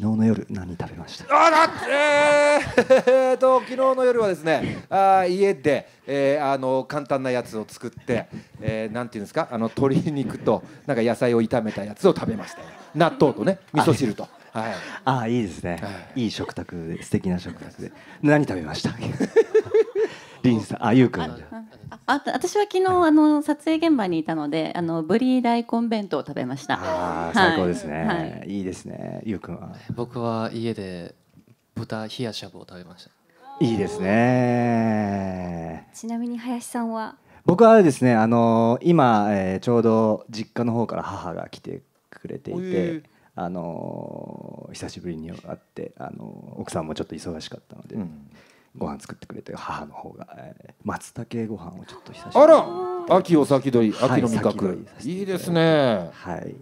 昨日の夜何食べましたあら、えー、えー、と昨日の夜はですねあ家で、えー、あの簡単なやつを作って、えー、なんていうんですかあの鶏肉となんか野菜を炒めたやつを食べました納豆とね味噌汁と。はい、ああいいですね、はい、いい食卓で素敵な食卓で何食べました リンさんあゆうくんあ私は昨日、あの撮影現場にいたのであのブリー大根弁当を食べましたあ、はい、最高ですね、はい、いいですねゆうくんは僕は家で豚冷やしゃぶを食べましたいいですねちなみに林さんは僕はですねあの今、えー、ちょうど実家の方から母が来てくれていて、えー、あの久しぶりに会ってあの奥さんもちょっと忙しかったので、うんご飯作ってくれて母の方が、えー、松茸ご飯をちょっと久しぶりにあら秋を先取り秋の味覚、はい、いいですねはい